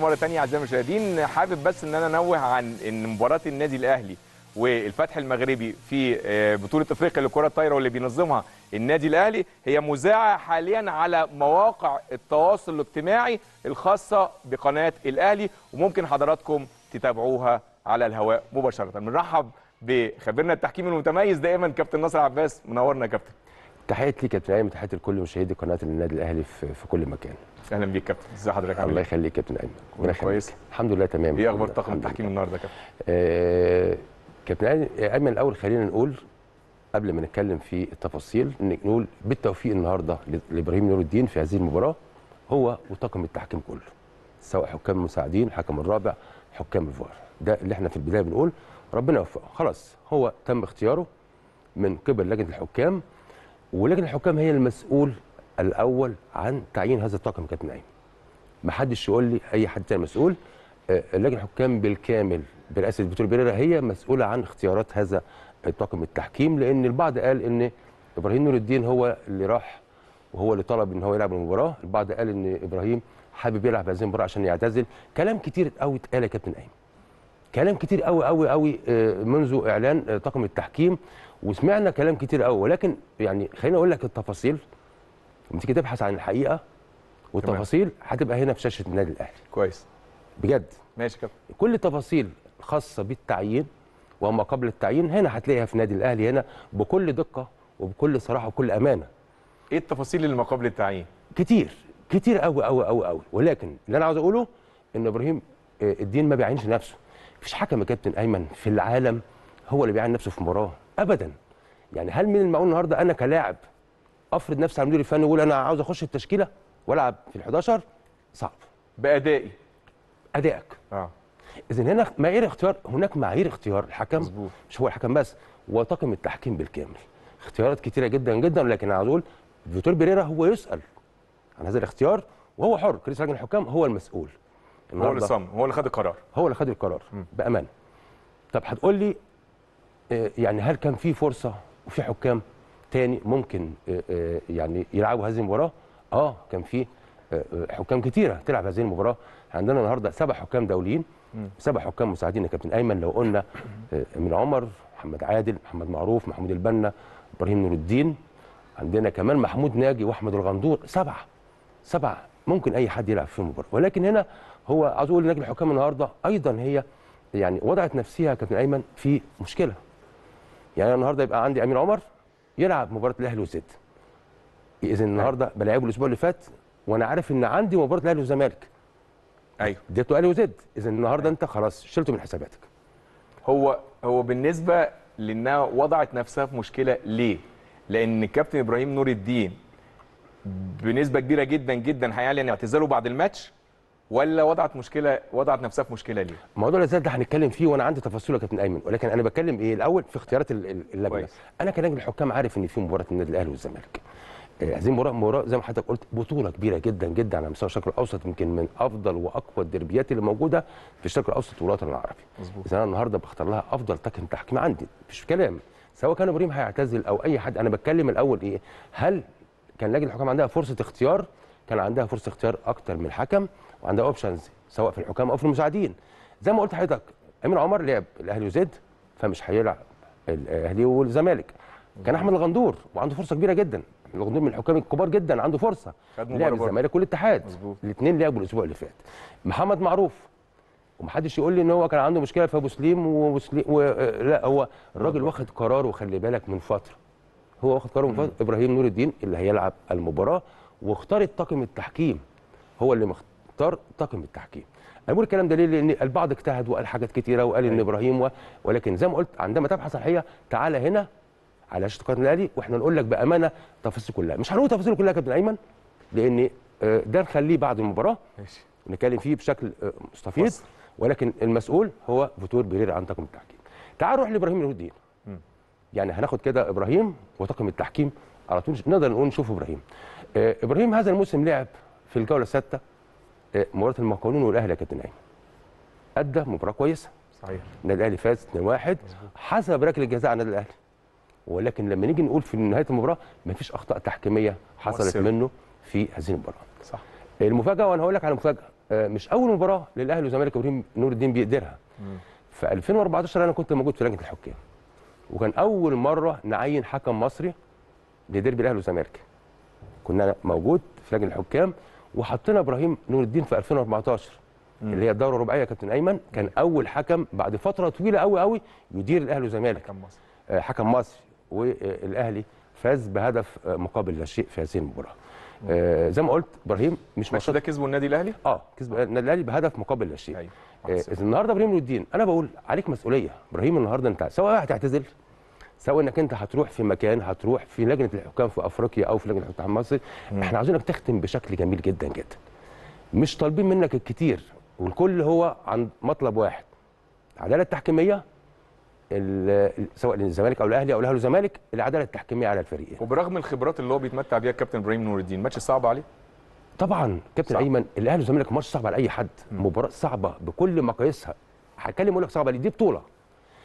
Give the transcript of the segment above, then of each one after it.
مره ثانيه اعزائي المشاهدين حابب بس ان انا انوه عن ان مباراه النادي الاهلي والفتح المغربي في آه، بطوله افريقيا لكره الطايره واللي بينظمها النادي الاهلي هي مذاعه حاليا على مواقع التواصل الاجتماعي الخاصه بقناه الاهلي وممكن حضراتكم تتابعوها على الهواء مباشره بنرحب بخبيرنا التحكيم المتميز دائما كابتن ناصر عباس منورنا يا كابتن تحيات تحياتي كابتن ايمن تحيات لكل مشاهدي قناه النادي الاهلي في, في كل مكان اهلا بيك كابتن ازي حضرتك عامل الله يخليك كابتن ايمن كويس كويس الحمد لله تمام ايه اخبار طاقم التحكيم النهارده كابتن آه كابتن آه، ايمن الاول خلينا نقول قبل ما نتكلم في التفاصيل نقول بالتوفيق النهارده لابراهيم نور الدين في هذه المباراه هو وطاقم التحكيم كله سواء حكام المساعدين الحكم الرابع حكام الفار ده اللي احنا في البدايه بنقول ربنا يوفقه خلاص هو تم اختياره من قبل لجنه الحكام ولكن الحكام هي المسؤول الاول عن تعيين هذا الطاقم كابتن نعيم ما حدش يقول لي اي حد تاني مسؤول لجنه آه، الحكام بالكامل برئاسه الدكتور بيريرا هي مسؤوله عن اختيارات هذا طاقم التحكيم لان البعض قال ان ابراهيم نور الدين هو اللي راح وهو اللي طلب ان هو يلعب المباراه البعض قال ان ابراهيم حابب يلعب هذه المباراه عشان يعتزل كلام كتير قوي اتقال يا كابتن ايمن كلام كتير قوي قوي قوي آه، منذ اعلان آه، طاقم التحكيم وسمعنا كلام كتير قوي ولكن يعني خليني اقول لك التفاصيل لما تيجي تبحث عن الحقيقه والتفاصيل هتبقى هنا في شاشه النادي الاهلي كويس بجد ماشي كابتن كل التفاصيل الخاصه بالتعيين وما قبل التعيين هنا هتلاقيها في النادي الاهلي هنا بكل دقه وبكل صراحه وكل امانه ايه التفاصيل اللي ما قبل التعيين كتير كتير قوي قوي قوي قوي ولكن اللي انا عاوز اقوله ان ابراهيم آه، الدين ما بيعينش نفسه مفيش حكم يا كابتن ايمن في العالم هو اللي بيعين نفسه في مباراه ابدا يعني هل من المعقول النهارده انا كلاعب افرض نفسي على المدير الفني واقول انا عاوز اخش التشكيله والعب في ال11 صعب بادائي ادائك اه اذا هنا معايير اختيار هناك معايير اختيار الحكم مزبوط. مش هو الحكم بس وطاقم التحكيم بالكامل اختيارات كتيره جدا جدا لكن انا عاوز اقول فيتور بيريرا هو يسال عن هذا الاختيار وهو حر كريس لجنه الحكام هو المسؤول هو اللي صمم هو اللي خد القرار هو اللي خد القرار بامانه طب هتقول لي آه، يعني هل كان في فرصه وفي حكام تاني ممكن آه، آه، يعني يلعبوا هذه المباراه اه كان في حكام كتيره تلعب هذه المباراه عندنا النهارده سبع حكام دوليين سبع حكام مساعدين يا كابتن ايمن لو قلنا من عمر محمد عادل محمد معروف محمود البنا ابراهيم نور الدين عندنا كمان محمود ناجي واحمد الغندور سبعه سبعه ممكن اي حد يلعب في المباراه ولكن هنا هو عاوز اقول لجنه الحكام النهارده ايضا هي يعني وضعت نفسها كابتن ايمن في مشكله يعني انا النهارده يبقى عندي امين عمر يلعب مباراه الاهلي والزد اذا النهارده أيوه. بلاعبه الاسبوع اللي فات وانا عارف ان عندي مباراه الاهلي والزمالك ايوه اديته الاهلي وزد اذا النهارده أيوه. انت خلاص شلته من حساباتك هو هو بالنسبه لانها وضعت نفسها في مشكله ليه لان كابتن ابراهيم نور الدين بنسبه كبيره جدا جدا هيعلن اعتزاله بعد الماتش ولا وضعت مشكله وضعت نفسها في مشكله ليه؟ موضوع الازاز ده هنتكلم فيه وانا عندي تفاصيله يا كابتن ايمن ولكن انا بتكلم ايه الاول في اختيارات اللجنه انا كنجم الحكام عارف ان في مباراه النادي الاهلي والزمالك هذه آه، المباراه مباراه زي ما حضرتك قلت بطوله كبيره جدا جدا على مستوى الشرق الاوسط يمكن من افضل واقوى الدربيات اللي موجوده في الشرق الاوسط والوطن العربي اذا انا النهارده بختار لها افضل طاقم تحكيم عندي مفيش كلام سواء كان ابراهيم هيعتزل او اي حد انا بتكلم الاول ايه هل كان لجنه الحكام عندها فرصه اختيار كان عندها فرصه اختيار اكتر من الحكم وعندها اوبشنز سواء في الحكام او في المساعدين زي ما قلت لحضرتك امير عمر لعب الاهلي وزد فمش هيلعب الاهلي والزمالك كان احمد الغندور وعنده فرصه كبيره جدا الغندور من الحكام الكبار جدا عنده فرصه لعب الزمالك والاتحاد الاثنين لعبوا الاسبوع اللي فات محمد معروف ومحدش يقول لي ان هو كان عنده مشكله في ابو سليم ومسليم و... لا هو الراجل واخد قرار وخلي بالك من فتره هو واخد قرار من فتره ابراهيم نور الدين اللي هيلعب المباراه واختار الطاقم التحكيم هو اللي مخت... اختار طاقم التحكيم انا بقول الكلام ده ليه لان البعض اجتهد وقال حاجات كتيره وقال ان أيوة. ابراهيم و... ولكن زي ما قلت عندما تبحث الحقيقه تعالى هنا على شاشه قناه الاهلي واحنا نقول لك بامانه تفاصيل كلها مش هنقول تفاصيل كلها يا كابتن ايمن لان آه، ده نخليه بعد المباراه ماشي نتكلم فيه بشكل آه، مستفيض ولكن المسؤول هو فوتور بيريرا عن طاقم التحكيم تعال نروح لابراهيم نور الدين يعني هناخد كده ابراهيم وطاقم التحكيم على طول نقدر نقول نشوف ابراهيم آه، ابراهيم هذا الموسم لعب في الجوله السادسه آه، مباراه المقاولون والاهلي يا كابتن نايمه ادى مباراه كويسه صحيح النادي الاهلي فاز 2-1 حسب ركله جزاء على النادي الاهلي ولكن لما نيجي نقول في نهايه المباراه مفيش اخطاء تحكيميه حصلت مصر. منه في هذه المباراه صح المفاجاه وانا هقول لك على مفاجاه آه، مش اول مباراه للاهلي والزمالك ابراهيم نور الدين بيقدرها في 2014 انا كنت موجود في لجنه الحكام وكان اول مره نعين حكم مصري لديربي الاهلي والزمالك كنا موجود في لجنه الحكام وحطينا ابراهيم نور الدين في 2014 مم. اللي هي الدوره الرباعيه كابتن ايمن كان اول حكم بعد فتره طويله قوي قوي يدير الاهلي والزمالك حكم مصر آه، حكم مصر والاهلي فاز بهدف آه، مقابل لا شيء في هذه المباراه آه زي ما قلت ابراهيم مش مش ده كسبه النادي الاهلي اه كسب النادي الاهلي بهدف مقابل لا شيء أيوة، آه النهارده ابراهيم نور الدين انا بقول عليك مسؤوليه ابراهيم النهارده انت سواء هتعتزل سواء انك انت هتروح في مكان هتروح في لجنه الحكام في افريقيا او في لجنه الحكام المصري احنا عاوزينك تختم بشكل جميل جدا جدا مش طالبين منك الكتير والكل هو عن مطلب واحد العداله التحكيميه سواء للزمالك او الاهلي او الاهلي والزمالك العداله التحكيميه على الفريقين وبرغم الخبرات اللي هو بيتمتع بيها الكابتن ابراهيم نور الدين ماتش صعب عليه طبعا كابتن ايمن الاهلي والزمالك ماتش صعب على اي حد مباراه صعبه بكل مقاييسها هتكلم اقول لك صعبه ليه دي بطوله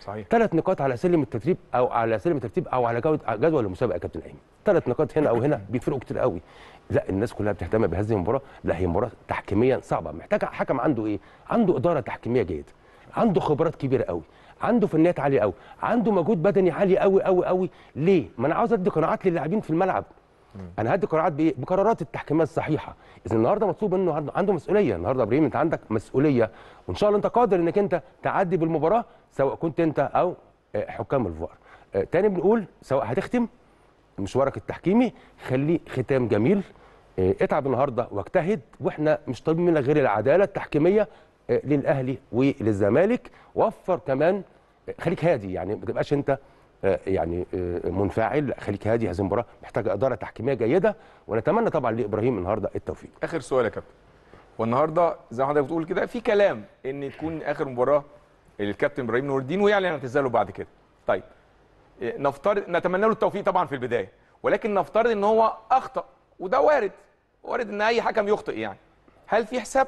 صحيح ثلاث نقاط على سلم الترتيب او على سلم الترتيب او على جدول المسابقه يا كابتن ايمن ثلاث نقاط هنا او هنا بيفرقوا كتير قوي لا الناس كلها بتهتم بهذه المباراه لا هي مباراه تحكيميا صعبه محتاجه حكم عنده ايه عنده اداره تحكيميه جيده عنده خبرات كبيره قوي عنده فنيات عاليه قوي عنده مجهود بدني عالي قوي قوي قوي ليه ما انا عاوز ادي قناعات للاعبين في الملعب انا هدي قرارات بايه؟ بقرارات التحكيميه الصحيحه، اذا النهارده مطلوب منه عنده مسؤوليه، النهارده ابراهيم انت عندك مسؤوليه وان شاء الله انت قادر انك انت تعدي بالمباراه سواء كنت انت او آه، حكام الفار. آه، تاني بنقول سواء هتختم مشوارك التحكيمي خليه ختام جميل آه، اتعب النهارده واجتهد واحنا مش طالبين منك غير العداله التحكيميه للاهلي وللزمالك وفر كمان خليك هادي يعني ما تبقاش انت آه، يعني آه، منفعل خليك هادي هذه المباراه محتاجه اداره تحكيميه جيده ونتمنى طبعا لابراهيم النهارده التوفيق اخر سؤال يا كابتن والنهارده زي ما حضرتك بتقول كده في كلام ان تكون اخر مباراه الكابتن ابراهيم نور الدين ويعلن اعتزاله بعد كده طيب آه، نفترض نتمنى له التوفيق طبعا في البدايه ولكن نفترض ان هو اخطا وده وارد وارد ان اي حكم يخطئ يعني هل في حساب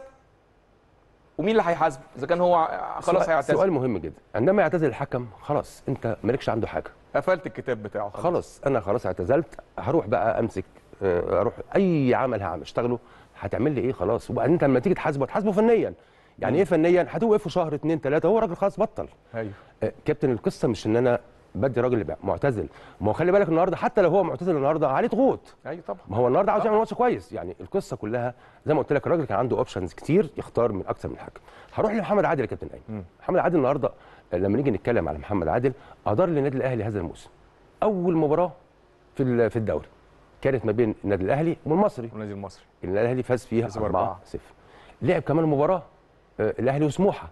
ومين اللي هيحاسبه اذا كان هو خلاص هيعتزل سؤال مهم جدا عندما يعتزل الحكم خلاص انت مالكش عنده حاجه قفلت الكتاب بتاعه خلاص, خلاص انا خلاص اعتزلت هروح بقى امسك آه، اروح اي عمل هعمل اشتغله هتعمل لي ايه خلاص وبعدين انت لما تيجي تحاسبه تحاسبه فنيا يعني مم. ايه فنيا هتوقفه شهر اتنين تلاته هو راجل خلاص بطل ايوه آه، كابتن القصه مش ان انا بدي راجل معتزل ما هو خلي بالك النهارده حتى لو هو معتزل النهارده عليه ضغوط ايوه طبعا ما هو النهارده عاوز يعمل ماتش كويس يعني القصه كلها زي ما قلت لك الراجل كان عنده اوبشنز كتير يختار من اكتر من حكم هروح لمحمد عادل يا كابتن ايمن محمد عادل النهارده لما نيجي نتكلم على محمد عادل ادار للنادي الاهلي هذا الموسم اول مباراه في في الدوري كانت ما بين النادي الاهلي والمصري والنادي المصري النادي الاهلي فاز فيها 4 0 لعب كمان مباراه آه، الاهلي وسموحه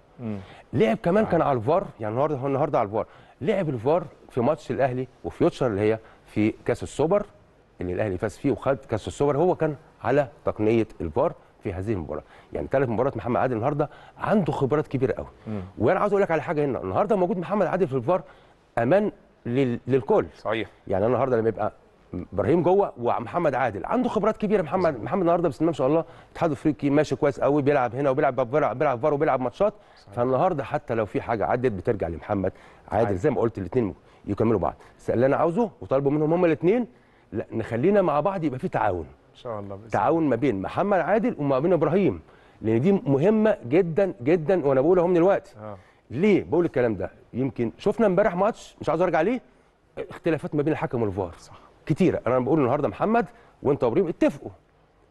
لعب كمان آه. كان على الفار يعني النهارده النهارده على الفار لعب الفار في ماتش الاهلي وفيوتشر اللي هي في كاس السوبر اللي الاهلي فاز فيه وخد كاس السوبر هو كان على تقنيه الفار في هذه المباراه يعني ثلاث مباريات محمد عادل النهارده عنده خبرات كبيره قوي وانا عاوز اقول لك على حاجه هنا النهارده موجود محمد عادل في الفار امان لل... للكل صحيح يعني انا النهارده لما يبقى ابراهيم جوه ومحمد عادل عنده خبرات كبيره محمد محمد النهارده بسم الله ما شاء الله الاتحاد الافريقي ماشي كويس قوي بيلعب هنا وبيلعب بيلعب بيلعب فار وبيلعب ماتشات فالنهارده حتى لو في حاجه عدت بترجع لمحمد عادل زي ما قلت الاثنين يكملوا بعض اللي انا عاوزه وطالبه منهم هم الاثنين لا نخلينا مع بعض يبقى في تعاون ان شاء الله بس. تعاون ما بين محمد عادل وما بين ابراهيم لان دي مهمه جدا جدا وانا بقولها من الوقت آه. ليه بقول الكلام ده يمكن شفنا امبارح ماتش مش عاوز ارجع ليه اختلافات ما بين الحكم والفار صح كتيره انا بقول النهارده محمد وانت وابراهيم اتفقوا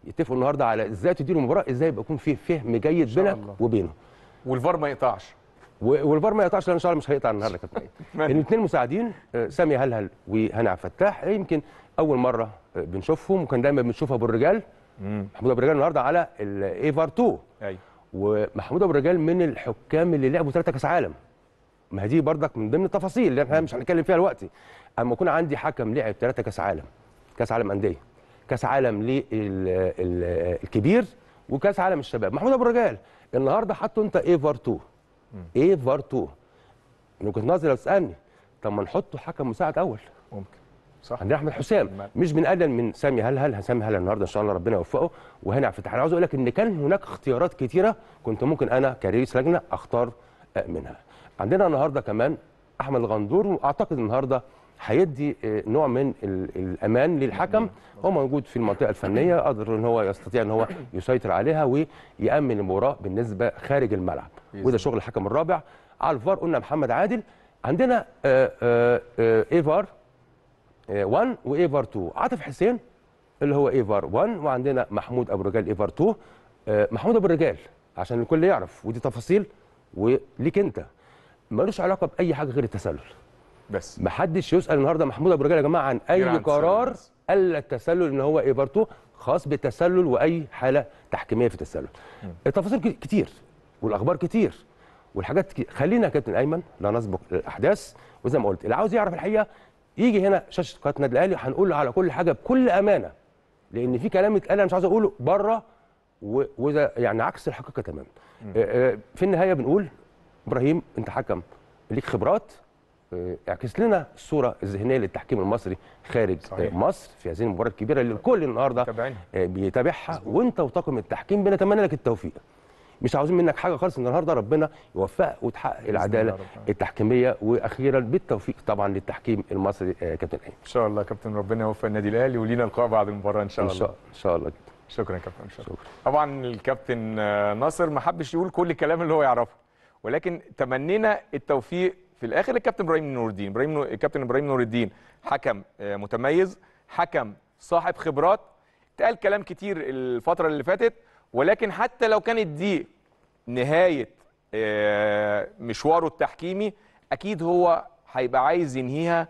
يتفقوا النهارده على ازاي تديروا المباراه ازاي يبقى يكون في فهم جيد بينك وبينه والفار ما يقطعش والفار ما يقطعش لان ان شاء الله مش هيقطع النهارده كابتن ان اثنين مساعدين آه، سامي هلهل وهنا فتاح يمكن اول مره آه، بنشوفهم وكان دايما بنشوفها بالرجال محمود ابو الرجال النهارده على الايفار 2 ايوه ومحمود ابو الرجال من الحكام اللي لعبوا ثلاثه كاس عالم ما هي دي بردك من ضمن التفاصيل اللي احنا مش هنتكلم فيها دلوقتي اما يكون عندي حكم لعب ثلاثه كاس عالم كاس عالم انديه كاس عالم للكبير وكاس عالم الشباب محمود ابو الرجال النهارده حطوا انت ايفر 2 ايفر 2 من وجهه نظري لو تسالني طب ما نحطه حكم مساعد اول ممكن صح عندنا احمد حسام مش بنقلل من سامي هلهل سامي هلهل النهارده ان شاء الله ربنا يوفقه وهنا عبد الفتاح انا عاوز اقول لك ان كان هناك اختيارات كثيره كنت ممكن انا كرئيس لجنه اختار منها عندنا النهارده كمان احمد الغندور واعتقد النهارده هيدي آه، نوع من الامان للحكم هو موجود في المنطقه الفنيه قدر ان هو يستطيع ان هو يسيطر عليها ويامن المباراه بالنسبه خارج الملعب وده شغل الحكم الرابع على الفار قلنا محمد عادل عندنا آه، آه، ايفار 1 وايفار 2 عاطف حسين اللي هو ايفار 1 وعندنا محمود ابو رجال ايفار 2 محمود ابو الرجال عشان الكل يعرف ودي تفاصيل وليك انت ملوش علاقه باي حاجه غير التسلل بس محدش يسال النهارده محمود ابو رجال يا جماعه عن اي قرار الا التسلل ان هو ايه خاص بالتسلل واي حاله تحكيميه في التسلل التفاصيل كتير والاخبار كتير والحاجات كتير. خلينا يا كابتن ايمن لا نسبق الاحداث وزي ما قلت اللي عاوز يعرف الحقيقه يجي هنا شاشه قناه النادي الاهلي هنقول له على كل حاجه بكل امانه لان في كلام اتقال انا مش عاوز اقوله بره وده يعني عكس الحقيقه تماما آه، آه، في النهايه بنقول ابراهيم انت حكم ليك خبرات آه، اعكس لنا الصوره الذهنيه للتحكيم المصري خارج صحيح. مصر في هذه المباراه الكبيره اللي الكل النهارده بيتابعها وانت وطاقم التحكيم بنتمنى لك التوفيق مش عاوزين منك حاجه خالص النهارده ربنا يوفقك وتحقق العداله التحكيميه واخيرا بالتوفيق طبعا للتحكيم المصري كابتن ايمن ان شاء الله كابتن ربنا يوفق النادي الاهلي ولينا لقاء بعد المباراه ان شاء الله, إن شاء الله. شكرا يا كابتن شكرا طبعا الكابتن آه، ناصر ما حبش يقول كل الكلام اللي هو يعرفه ولكن تمنينا التوفيق في الاخر الكابتن ابراهيم نور الدين ابراهيم الكابتن ابراهيم نور الدين حكم آه، متميز حكم صاحب خبرات اتقال كلام كتير الفتره اللي فاتت ولكن حتى لو كانت دي نهايه آه، مشواره التحكيمي اكيد هو هيبقى عايز ينهيها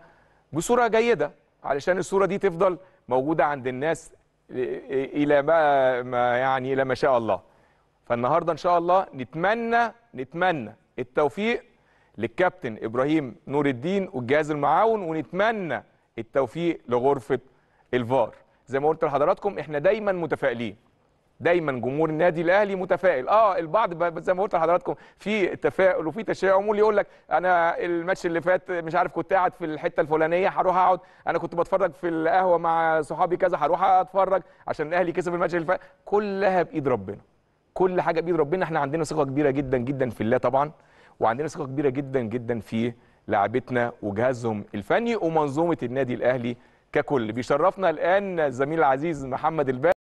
بصوره جيده علشان الصوره دي تفضل موجوده عند الناس الى بقى ما يعني الى ما شاء الله فالنهارده ان شاء الله نتمنى نتمنى التوفيق للكابتن ابراهيم نور الدين والجهاز المعاون ونتمنى التوفيق لغرفه الفار زي ما قلت لحضراتكم احنا دايما متفائلين دايما جمهور النادي الاهلي متفائل اه البعض زي ما قلت لحضراتكم في تفاؤل وفي تشاؤم واللي يقول لك انا الماتش اللي فات مش عارف كنت قاعد في الحته الفلانيه هروح اقعد انا كنت بتفرج في القهوه مع صحابي كذا هروح اتفرج عشان الاهلي كسب الماتش اللي فات كلها بايد ربنا كل حاجه بايد ربنا احنا عندنا ثقه كبيره جدا جدا في الله طبعا وعندنا ثقه كبيره جدا جدا في لاعبتنا وجهازهم الفني ومنظومه النادي الاهلي ككل بيشرفنا الان الزميل العزيز محمد الباقي